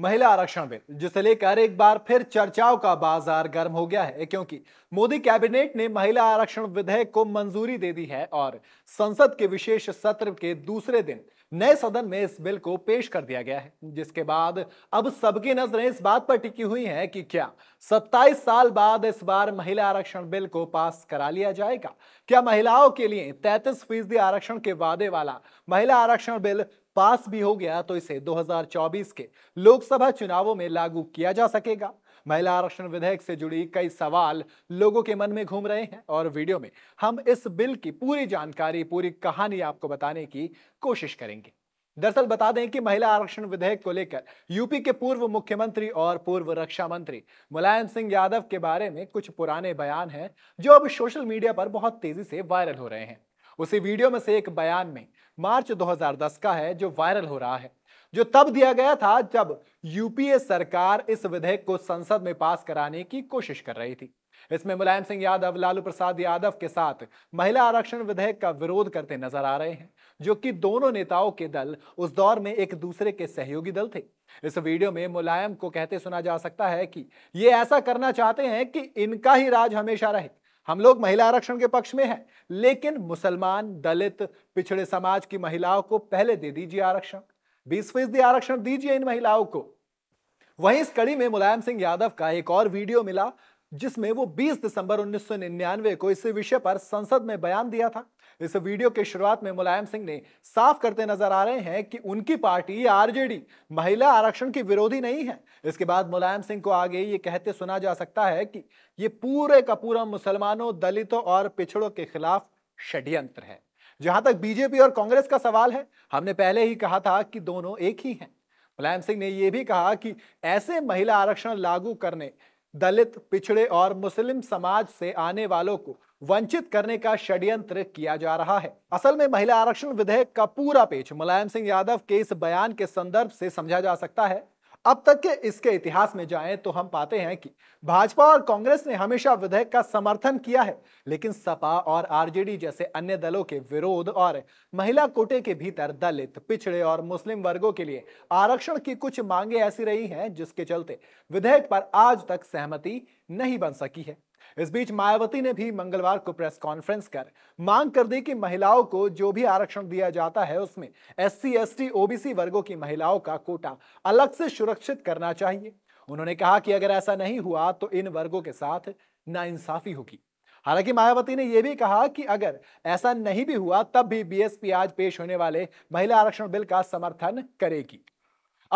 महिला आरक्षण बिल जिसे लेकर एक बार फिर चर्चाओं का बाजार गर्म हो गया है क्योंकि मोदी कैबिनेट ने महिला आरक्षण विधेयक को मंजूरी दे दी है और संसद के विशेष सत्र के दूसरे दिन नए सदन में इस बिल को पेश कर दिया गया है जिसके बाद अब सबकी नजरें इस बात पर टिकी हुई हैं कि क्या 27 साल बाद इस बार महिला आरक्षण बिल को पास करा लिया जाएगा क्या महिलाओं के लिए 33 फीसदी आरक्षण के वादे वाला महिला आरक्षण बिल पास भी हो गया तो इसे 2024 के लोकसभा चुनावों में लागू किया जा सकेगा महिला आरक्षण विधेयक से जुड़ी कई सवाल लोगों के मन में घूम रहे हैं और वीडियो में हम इस बिल की पूरी जानकारी पूरी कहानी आपको बताने की कोशिश करेंगे दरअसल बता दें कि महिला आरक्षण विधेयक को लेकर यूपी के पूर्व मुख्यमंत्री और पूर्व रक्षा मंत्री मुलायम सिंह यादव के बारे में कुछ पुराने बयान हैं जो अब सोशल मीडिया पर बहुत तेजी से वायरल हो रहे हैं उसी वीडियो में से एक बयान में मार्च 2010 का है जो वायरल हो रहा है जो तब दिया गया था जब यूपीए सरकार इस विधेयक को संसद में पास कराने की कोशिश कर रही थी इसमें मुलायम सिंह यादव लालू प्रसाद यादव के साथ महिला आरक्षण विधेयक का विरोध करते नजर आ रहे हैं जो कि दोनों नेताओं के दल उस दौर में एक दूसरे के सहयोगी दल थे इस वीडियो में मुलायम को कहते सुना जा सकता है कि ये ऐसा करना चाहते हैं कि इनका ही राज हमेशा रहे हम लोग महिला आरक्षण के पक्ष में हैं लेकिन मुसलमान दलित पिछड़े समाज की महिलाओं को पहले दे दीजिए आरक्षण बीस फीसदी आरक्षण दीजिए इन महिलाओं को वहीं इस कड़ी में मुलायम सिंह यादव का एक और वीडियो मिला जिसमें वो 20 दिसंबर 1999 को इसी विषय पर संसद में बयान दिया था इस वीडियो के शुरुआत में मुलायम सिंह ने साफ करते नजर आ रहे हैं कि उनकी पार्टी आरजेडी महिला आरक्षण की विरोधी नहीं है इसके बाद मुलायम सिंह को आगे ये कहते सुना जा सकता है कि ये पूरे का पूरा मुसलमानों दलितों और पिछड़ों के खिलाफ षड्यंत्र है जहां तक बीजेपी और कांग्रेस का सवाल है हमने पहले ही कहा था कि दोनों एक ही हैं मुलायम सिंह ने यह भी कहा कि ऐसे महिला आरक्षण लागू करने दलित पिछड़े और मुस्लिम समाज से आने वालों को वंचित करने का षड्यंत्र किया जा रहा है असल में महिला आरक्षण विधेयक का पूरा पेच मुलायम सिंह यादव के इस बयान के संदर्भ से समझा जा सकता है अब तक के इसके इतिहास में जाएं तो हम पाते हैं कि भाजपा और कांग्रेस ने हमेशा विधेयक का समर्थन किया है लेकिन सपा और आरजेडी जैसे अन्य दलों के विरोध और महिला कोटे के भीतर दलित पिछड़े और मुस्लिम वर्गों के लिए आरक्षण की कुछ मांगे ऐसी रही हैं जिसके चलते विधेयक पर आज तक सहमति नहीं बन सकी है इस बीच मायावती ने भी मंगलवार को प्रेस कॉन्फ्रेंस कर मांग कर दी कि महिलाओं को जो भी आरक्षण दिया जाता है उसमें एस सी ओबीसी वर्गों की महिलाओं का कोटा अलग से सुरक्षित करना चाहिए उन्होंने कहा कि अगर ऐसा नहीं हुआ तो इन वर्गों के साथ नाइंसाफी होगी हालांकि मायावती ने यह भी कहा कि अगर ऐसा नहीं भी हुआ तब भी बीएसपी आज पेश होने वाले महिला आरक्षण बिल का समर्थन करेगी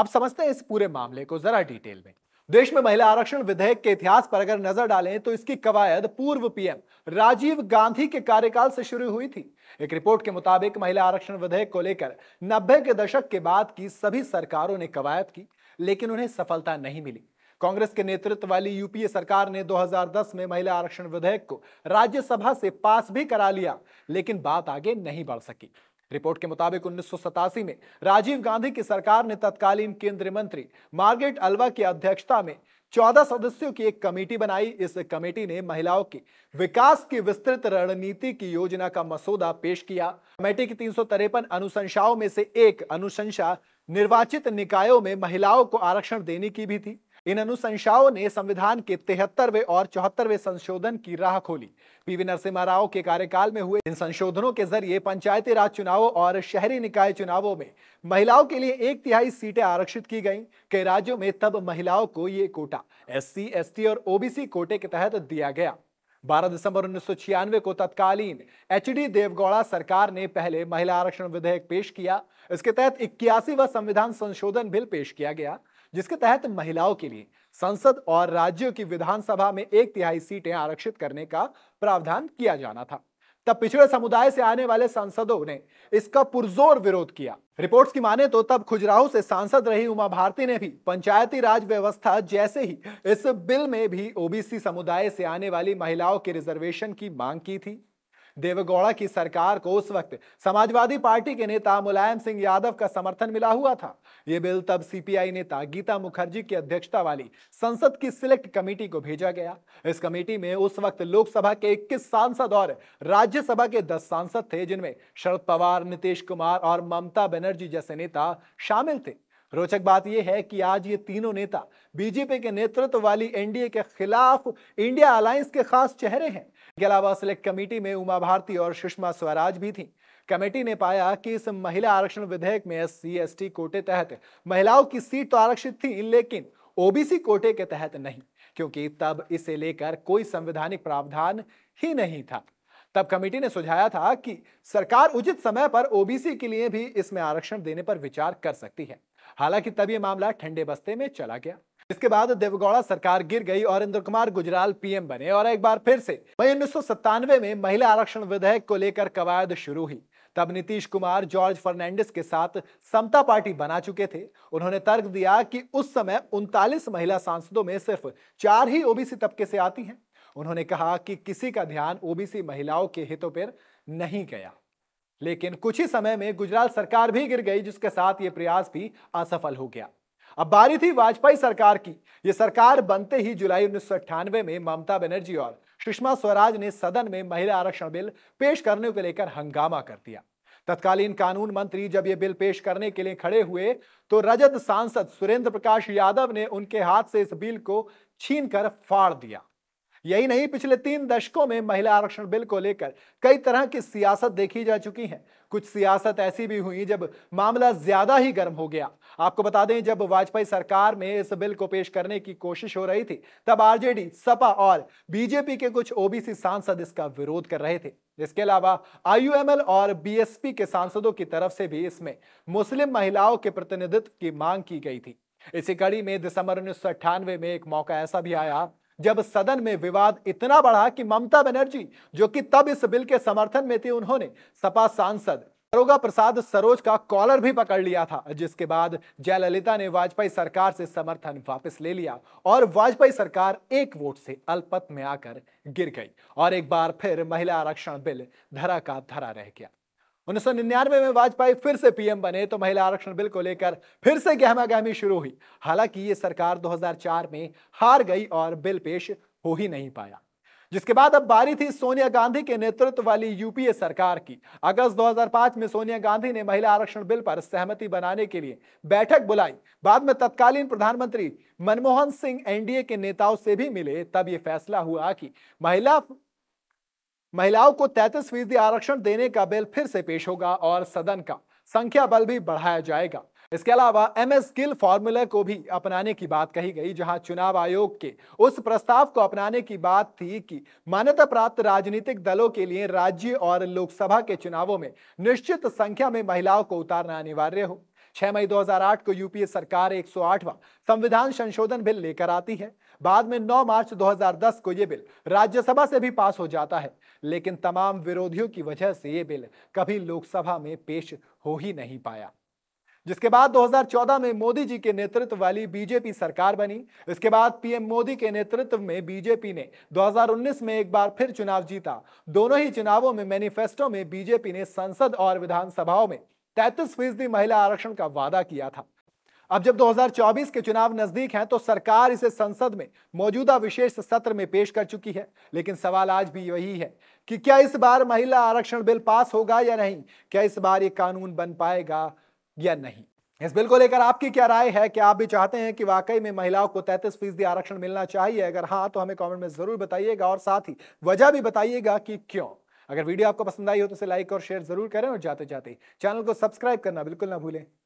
अब समझते हैं इस पूरे मामले को जरा डिटेल में देश में महिला आरक्षण विधेयक के इतिहास पर अगर नजर डालें तो इसकी कवायद पूर्व पीएम राजीव गांधी के कार्यकाल से शुरू हुई थी एक रिपोर्ट के मुताबिक महिला आरक्षण विधेयक को लेकर नब्बे के दशक के बाद की सभी सरकारों ने कवायद की लेकिन उन्हें सफलता नहीं मिली कांग्रेस के नेतृत्व वाली यूपीए सरकार ने 2010 में महिला आरक्षण विधेयक को राज्यसभा से पास भी करा लिया लेकिन बात आगे नहीं बढ़ सकी रिपोर्ट के मुताबिक उन्नीस में राजीव गांधी की सरकार ने तत्कालीन केंद्रीय मंत्री मार्गेट अल्वा की अध्यक्षता में चौदह सदस्यों की एक कमेटी बनाई इस कमेटी ने महिलाओं की विकास की विस्तृत रणनीति की योजना का मसौदा पेश किया कमेटी की तीन अनुशंसाओं में से एक अनुशंसा निर्वाचित निकायों में महिलाओं को आरक्षण देने की भी थी इन अनुशंसाओं ने संविधान के तिहत्तरवे और चौहत्तरवे संशोधन की राह खोली पीवी नरसिम्हा राव के कार्यकाल में हुए इन संशोधनों के जरिए पंचायती राज चुनावों और शहरी निकाय चुनावों में महिलाओं के लिए एक तिहाई सीटें आरक्षित की गईं कई राज्यों में तब महिलाओं को ये कोटा एससी, एसटी और ओबीसी कोटे के तहत दिया गया 12 दिसंबर उन्नीस को तत्कालीन एच डी देवगौड़ा सरकार ने पहले महिला आरक्षण विधेयक पेश किया इसके तहत इक्यासीवा संविधान संशोधन बिल पेश किया गया जिसके तहत महिलाओं के लिए संसद और राज्यों की विधानसभा में एक तिहाई सीटें आरक्षित करने का प्रावधान किया जाना था तब पिछड़े समुदाय से आने वाले सांसदों ने इसका पुरजोर विरोध किया रिपोर्ट्स की माने तो तब खुजराहू से सांसद रही उमा भारती ने भी पंचायती राज व्यवस्था जैसे ही इस बिल में भी ओबीसी समुदाय से आने वाली महिलाओं के रिजर्वेशन की मांग की थी देवगौड़ा की सरकार को उस वक्त समाजवादी पार्टी के नेता मुलायम सिंह यादव का समर्थन मिला हुआ था ये बिल तब सीपीआई नेता गीता मुखर्जी की अध्यक्षता वाली संसद की सिलेक्ट कमेटी को भेजा गया इस कमेटी में उस वक्त लोकसभा के 21 सांसद और राज्यसभा के 10 सांसद थे जिनमें शरद पवार नीतीश कुमार और ममता बनर्जी जैसे नेता शामिल थे रोचक बात यह है कि आज ये तीनों नेता बीजेपी के नेतृत्व वाली एनडीए के खिलाफ इंडिया अलायंस के खास चेहरे हैं इसके अलावा सिलेक्ट कमेटी में उमा भारती और सुषमा स्वराज भी थीं कमेटी ने पाया कि इस महिला आरक्षण विधेयक में एस सी कोटे तहत महिलाओं की सीट तो आरक्षित थी लेकिन ओबीसी कोटे के तहत नहीं क्योंकि तब इसे लेकर कोई संवैधानिक प्रावधान ही नहीं था तब कमेटी ने सुझाया था कि सरकार उचित समय पर ओबीसी के लिए भी इसमें आरक्षण देने पर विचार कर सकती है हालांकि तब यह मामला ठंडे बस्ते में चला गया इसके बाद देवगौड़ा सरकार गिर गई और इंद्र कुमार गुजराल पीएम बने और एक बार फिर से मई उन्नीस में महिला आरक्षण विधेयक को लेकर कवायद शुरू हुई तब नीतीश कुमार जॉर्ज फर्नांडिस के साथ समता पार्टी बना चुके थे उन्होंने तर्क दिया कि उस समय उनतालीस महिला सांसदों में सिर्फ चार ही ओबीसी तबके से आती हैं उन्होंने कहा कि किसी का ध्यान ओबीसी महिलाओं के हितों पर नहीं गया लेकिन कुछ ही समय में गुजरात सरकार भी गिर गई जिसके साथ ये प्रयास भी असफल हो गया अब बारी थी वाजपेयी सरकार की यह सरकार बनते ही जुलाई उन्नीस में ममता बनर्जी और सुषमा स्वराज ने सदन में महिला आरक्षण बिल पेश करने को लेकर हंगामा कर दिया तत्कालीन कानून मंत्री जब ये बिल पेश करने के लिए खड़े हुए तो रजत सांसद सुरेंद्र प्रकाश यादव ने उनके हाथ से इस बिल को छीन कर फाड़ दिया यही नहीं पिछले तीन दशकों में महिला आरक्षण बिल को लेकर कई तरह की सियासत देखी जा चुकी है कुछ सियासत ऐसी भी हुई जब मामला ज्यादा ही गर्म हो गया आपको बता दें जब वाजपेयी सरकार में इस बिल को पेश करने की कोशिश हो रही थी तब आरजेडी सपा और बीजेपी के कुछ ओबीसी सांसद इसका विरोध कर रहे थे इसके अलावा आईयूएमएल और बीएसपी के सांसदों की तरफ से भी इसमें मुस्लिम महिलाओं के प्रतिनिधित्व की मांग की गई थी इसी कड़ी में दिसंबर उन्नीस में एक मौका ऐसा भी आया जब सदन में विवाद इतना बढ़ा कि ममता बनर्जी जो कि तब इस बिल के समर्थन में थी उन्होंने सपा सांसद दरोगा प्रसाद सरोज का कॉलर भी पकड़ लिया था जिसके बाद जयललिता ने वाजपेयी सरकार से समर्थन वापस ले लिया और वाजपेयी सरकार एक वोट से अल्पत में आकर गिर गई और एक बार फिर महिला आरक्षण बिल धरा का धरा रह गया उन्नीस सौ निन्यानवे में वाजपेयी फिर से पीएम बने तो महिला आरक्षण बिल को लेकर फिर से गहमा गहमी शुरू हुई हालांकि ये सरकार 2004 में हार गई और बिल पेश हो ही नहीं पाया जिसके बाद अब बारी थी सोनिया गांधी के नेतृत्व वाली यूपीए सरकार की अगस्त 2005 में सोनिया गांधी ने महिला आरक्षण बिल पर सहमति बनाने के लिए बैठक बुलाई बाद में तत्कालीन प्रधानमंत्री मनमोहन सिंह एनडीए के नेताओं से भी मिले तब यह फैसला हुआ कि महिला महिलाओं को तैतीस फीसदी आरक्षण देने का बिल फिर से पेश होगा और सदन का संख्या बल भी बढ़ाया जाएगा इसके अलावा एम एस गिल फॉर्मूला को भी अपनाने की बात कही गई जहां चुनाव आयोग के उस प्रस्ताव को अपनाने की बात थी कि मान्यता प्राप्त राजनीतिक दलों के लिए राज्य और लोकसभा के चुनावों में निश्चित संख्या में महिलाओं को उतारना अनिवार्य हो 6 मई 2008 को यूपीए सरकार 108वां संविधान संशोधन बिल लेकर आती है बाद में 9 मार्च 2010 को यह बिल राज्यसभा से भी पास हो जाता है लेकिन तमाम विरोधियों की वजह से यह बिल कभी लोकसभा में पेश हो ही नहीं पाया जिसके बाद 2014 में मोदी जी के नेतृत्व वाली बीजेपी सरकार बनी इसके बाद पीएम मोदी के नेतृत्व में बीजेपी ने 2019 में एक बार फिर चुनाव जीता दोनों ही चुनावों में मैनिफेस्टो में बीजेपी ने संसद और विधानसभाओं में 33 फीसदी महिला आरक्षण का वादा किया था अब जब 2024 के चुनाव नजदीक हैं तो सरकार इसे संसद में मौजूदा विशेष सत्र में पेश कर चुकी है लेकिन सवाल आज भी वही है कि क्या इस बार महिला आरक्षण बिल पास होगा या नहीं क्या इस बार ये कानून बन पाएगा या नहीं इस बिल को लेकर आपकी क्या राय है क्या आप भी चाहते हैं कि वाकई में महिलाओं को तैंतीस फीसदी आरक्षण मिलना चाहिए अगर हाँ तो हमें कमेंट में जरूर बताइएगा और साथ ही वजह भी बताइएगा कि क्यों अगर वीडियो आपको पसंद आई हो तो इसे लाइक और शेयर जरूर करें और जाते जाते चैनल को सब्सक्राइब करना बिल्कुल ना भूलें